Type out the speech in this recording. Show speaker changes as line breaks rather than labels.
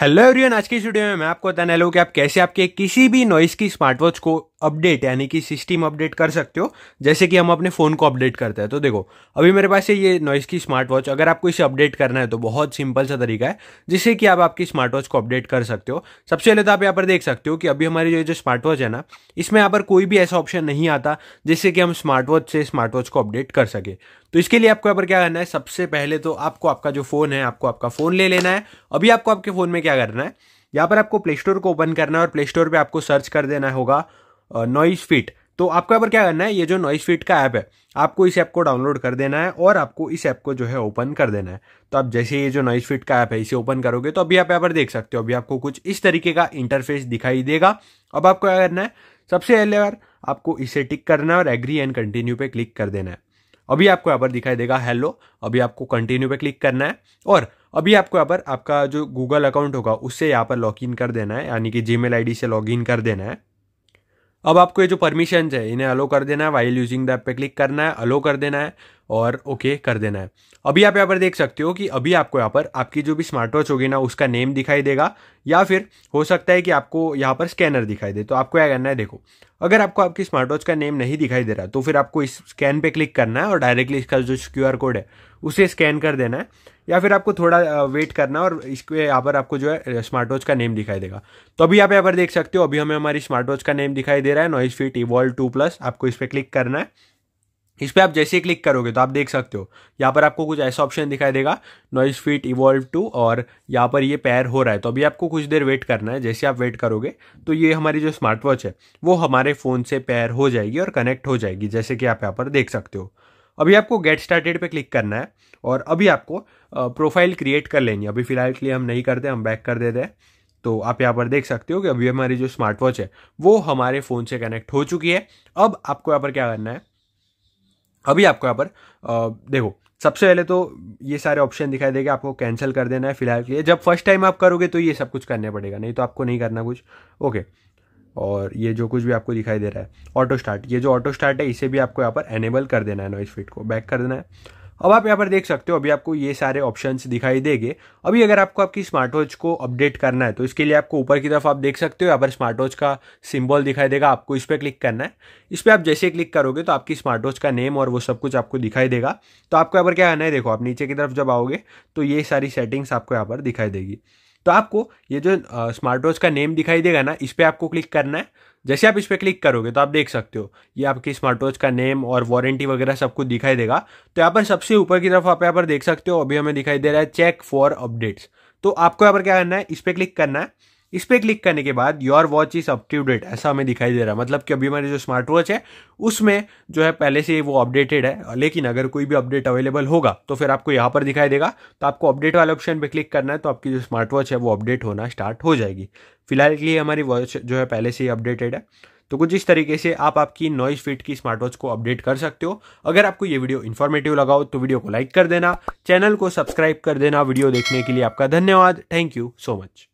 hello everyone आज की studio में मैं आपको बताने लगा कि आप कैसे आपके किसी भी नॉइस की स्मार्ट वॉच को अपडेट यानी कि सिस्टम अपडेट कर सकते हो जैसे कि हम अपने फ़ोन को अपडेट करते हैं तो देखो अभी मेरे पास है ये नॉइस की स्मार्ट वॉच अगर आपको इसे अपडेट करना है तो बहुत सिंपल सा तरीका है जिससे कि आप आपकी स्मार्ट वॉच को अपडेट कर सकते हो सबसे पहले तो आप यहाँ पर देख सकते हो कि अभी हमारी जो जो स्मार्ट वॉच है ना इसमें यहाँ पर कोई भी ऐसा ऑप्शन नहीं आता जिससे कि हम स्मार्ट वॉच से स्मार्ट वॉच को अपडेट कर सके तो इसके लिए आपको यहाँ पर क्या करना है सबसे पहले तो आपको आपका जो फ़ोन है आपको आपका फ़ोन ले लेना है अभी आपको आपके फ़ोन में क्या करना है यहाँ पर आपको प्ले स्टोर को ओपन करना है और प्ले स्टोर पर आपको सर्च कर देना होगा नॉइज फिट तो आपको यहाँ पर क्या करना है ये जो नॉइस फिट का ऐप है आपको इस ऐप को डाउनलोड कर देना है और आपको इस ऐप को जो है ओपन कर देना है तो आप जैसे ये जो नॉइस फिट का ऐप है इसे ओपन करोगे तो अभी आप यहाँ पर देख सकते हो अभी आपको कुछ इस तरीके का इंटरफेस दिखाई देगा अब आपको क्या करना है सबसे पहले बार आपको इसे टिक करना है और एग्री एंड कंटिन्यू पे क्लिक कर देना है अभी आपको यहाँ पर दिखाई देगा हेलो अभी आपको कंटिन्यू पे क्लिक करना है और अभी आपको यहाँ पर आपका जो गूगल अकाउंट होगा उससे यहाँ पर लॉगिन कर देना है यानी कि जीमेल आईडी से लॉगिन कर देना है अब आपको ये जो परमिशन है इन्हें अलो कर देना है वाइल यूजिंग द ऐप पे क्लिक करना है अलो कर देना है और ओके okay कर देना है अभी आप यहाँ पर देख सकते हो कि अभी आपको यहाँ पर आपकी जो भी स्मार्ट वॉच होगी ना उसका नेम दिखाई देगा या फिर हो सकता है कि आपको यहाँ पर स्कैनर दिखाई दे तो आपको क्या करना है देखो अगर आपको आपकी स्मार्ट वॉच का नेम नहीं दिखाई दे रहा तो फिर आपको इस स्कैन पे क्लिक करना है और डायरेक्टली इसका जो क्यू कोड है उसे स्कैन कर देना है या फिर आपको थोड़ा वेट करना और इसके यहाँ पर आपको जो है स्मार्ट वॉच का नेम दिखाई देगा तो अभी आप यहाँ पर देख सकते हो अभी हमें हमारी स्मार्ट वॉच का नेम दिखाई दे रहा है Noise Fit Evolve two plus आपको इस पर क्लिक करना है इस पर आप जैसे ही क्लिक करोगे तो आप देख सकते हो यहाँ पर आपको कुछ ऐसा ऑप्शन दिखाई देगा नॉइस फीट इवॉल्व टू और यहाँ पर ये पैर हो रहा है तो अभी आपको कुछ देर वेट करना है जैसे आप वेट करोगे तो ये हमारी जो स्मार्ट वॉच है वो हमारे फ़ोन से पैर हो जाएगी और कनेक्ट हो जाएगी जैसे कि आप यहाँ पर देख सकते हो अभी आपको गेट स्टार्टेड पर क्लिक करना है और अभी आपको प्रोफाइल क्रिएट कर लेनी है अभी फ़िलहाल के लिए हम नहीं करते हम बैक कर देते हैं तो आप यहाँ पर देख सकते हो कि अभी हमारी जो स्मार्ट वॉच है वो हमारे फ़ोन से कनेक्ट हो चुकी है अब आपको यहाँ पर क्या करना है अभी आपको यहाँ पर देखो सबसे पहले तो ये सारे ऑप्शन दिखाई देगा आपको कैंसिल कर देना है फिलहाल के लिए जब फर्स्ट टाइम आप करोगे तो ये सब कुछ करना पड़ेगा नहीं तो आपको नहीं करना कुछ ओके और ये जो कुछ भी आपको दिखाई दे रहा है ऑटो स्टार्ट ये जो ऑटो स्टार्ट है इसे भी आपको यहाँ पर एनेबल कर देना है नॉइस फिट को बैक कर देना है अब आप यहाँ पर देख सकते हो अभी आपको ये सारे ऑप्शंस दिखाई देंगे अभी अगर आपको आपकी स्मार्ट वॉच को अपडेट करना है तो इसके लिए आपको ऊपर की तरफ आप देख सकते हो यहाँ पर स्मार्ट वॉच का सिंबल दिखाई देगा आपको इस पर क्लिक करना है इस पर आप जैसे क्लिक करोगे तो आपकी स्मार्ट वॉच का नेम और वो सब कुछ आपको दिखाई देगा तो आपको यहाँ पर क्या करना है देखो आप नीचे की तरफ जब आओगे तो ये सारी सेटिंग्स आपको यहाँ पर दिखाई देगी तो आपको ये जो स्मार्ट वॉच का नेम दिखाई देगा ना इस पर आपको क्लिक करना है जैसे आप इस पर क्लिक करोगे तो आप देख सकते हो ये आपकी स्मार्ट वॉच का नेम और वारंटी वगैरह सब कुछ दिखाई देगा तो यहाँ पर सबसे ऊपर की तरफ आप यहाँ पर देख सकते हो अभी हमें दिखाई दे रहा है चेक फॉर अपडेट्स तो आपको यहाँ पर क्या करना है इस पर क्लिक करना है इस पर क्लिक करने के बाद your watch is up to date ऐसा हमें दिखाई दे रहा है मतलब कि अभी हमारी जो स्मार्ट वॉच है उसमें जो है पहले से वो अपडेटेड है लेकिन अगर कोई भी अपडेट अवेलेबल होगा तो फिर आपको यहाँ पर दिखाई देगा तो आपको अपडेट वाले ऑप्शन पर क्लिक करना है तो आपकी जो स्मार्ट वॉच है वो अपडेट होना स्टार्ट हो जाएगी फिलहाल के लिए हमारी वॉच जो है पहले से ही अपडेटेड है तो कुछ इस तरीके से आप आपकी नॉइज फिट की स्मार्ट वॉच को अपडेट कर सकते हो अगर आपको ये वीडियो इन्फॉर्मेटिव लगाओ तो वीडियो को लाइक कर देना चैनल को सब्सक्राइब कर देना वीडियो देखने के लिए आपका धन्यवाद थैंक यू सो मच